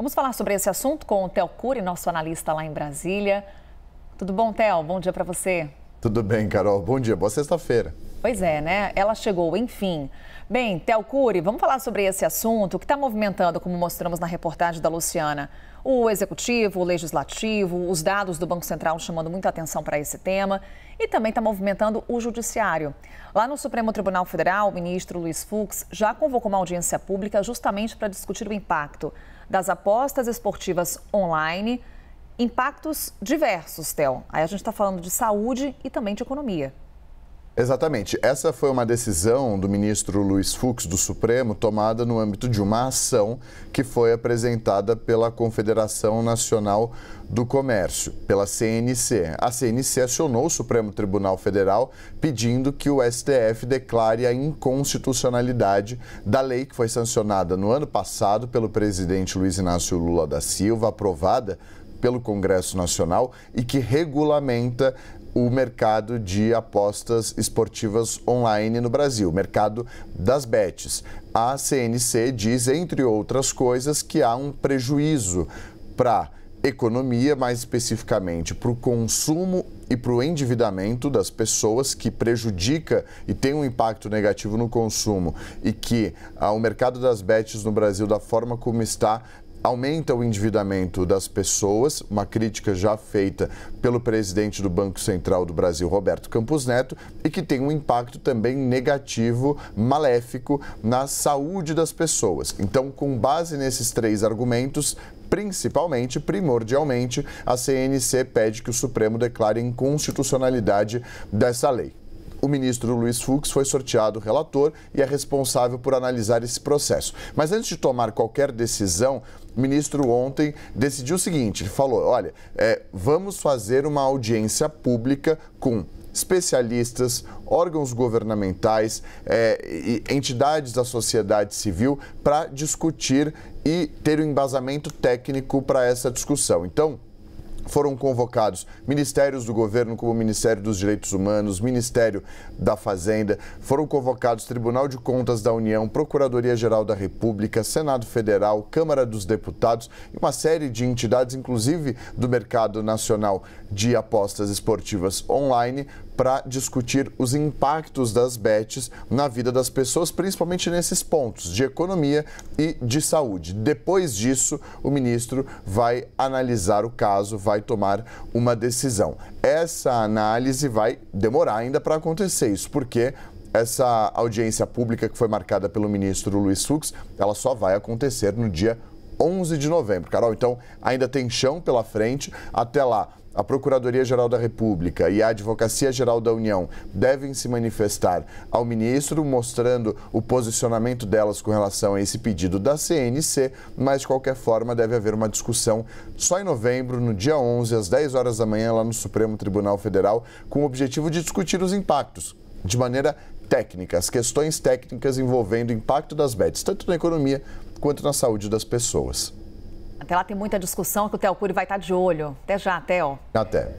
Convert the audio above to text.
Vamos falar sobre esse assunto com o Theo Cury, nosso analista lá em Brasília. Tudo bom, Theo? Bom dia para você. Tudo bem, Carol. Bom dia. Boa sexta-feira. Pois é, né? Ela chegou, enfim. Bem, Telcuri, vamos falar sobre esse assunto que está movimentando, como mostramos na reportagem da Luciana, o executivo, o legislativo, os dados do Banco Central chamando muita atenção para esse tema e também está movimentando o judiciário. Lá no Supremo Tribunal Federal, o ministro Luiz Fux já convocou uma audiência pública justamente para discutir o impacto das apostas esportivas online, impactos diversos, Tel. Aí a gente está falando de saúde e também de economia. Exatamente. Essa foi uma decisão do ministro Luiz Fux do Supremo tomada no âmbito de uma ação que foi apresentada pela Confederação Nacional do Comércio, pela CNC. A CNC acionou o Supremo Tribunal Federal pedindo que o STF declare a inconstitucionalidade da lei que foi sancionada no ano passado pelo presidente Luiz Inácio Lula da Silva, aprovada pelo Congresso Nacional e que regulamenta o mercado de apostas esportivas online no Brasil, o mercado das bets. A CNC diz, entre outras coisas, que há um prejuízo para economia, mais especificamente para o consumo e para o endividamento das pessoas que prejudica e tem um impacto negativo no consumo e que ah, o mercado das bets no Brasil, da forma como está, aumenta o endividamento das pessoas, uma crítica já feita pelo presidente do Banco Central do Brasil, Roberto Campos Neto, e que tem um impacto também negativo, maléfico na saúde das pessoas. Então, com base nesses três argumentos, principalmente, primordialmente, a CNC pede que o Supremo declare inconstitucionalidade dessa lei o ministro Luiz Fux foi sorteado relator e é responsável por analisar esse processo. Mas antes de tomar qualquer decisão, o ministro ontem decidiu o seguinte: ele falou, olha, é, vamos fazer uma audiência pública com especialistas, órgãos governamentais, é, entidades da sociedade civil para discutir e ter um embasamento técnico para essa discussão. Então, foram convocados ministérios do governo, como o Ministério dos Direitos Humanos, Ministério da Fazenda, foram convocados Tribunal de Contas da União, Procuradoria-Geral da República, Senado Federal, Câmara dos Deputados e uma série de entidades, inclusive do mercado nacional de apostas esportivas online, para discutir os impactos das bets na vida das pessoas, principalmente nesses pontos de economia e de saúde. Depois disso, o ministro vai analisar o caso, vai vai tomar uma decisão. Essa análise vai demorar ainda para acontecer isso, porque essa audiência pública que foi marcada pelo ministro Luiz Fux, ela só vai acontecer no dia 11 de novembro. Carol, então ainda tem chão pela frente. Até lá, a Procuradoria-Geral da República e a Advocacia-Geral da União devem se manifestar ao ministro, mostrando o posicionamento delas com relação a esse pedido da CNC, mas de qualquer forma deve haver uma discussão só em novembro, no dia 11, às 10 horas da manhã, lá no Supremo Tribunal Federal, com o objetivo de discutir os impactos de maneira técnica, as questões técnicas envolvendo o impacto das BETs, tanto na economia quanto na saúde das pessoas. Até lá tem muita discussão que o Theo Cury vai estar tá de olho. Até já, Theo. Até.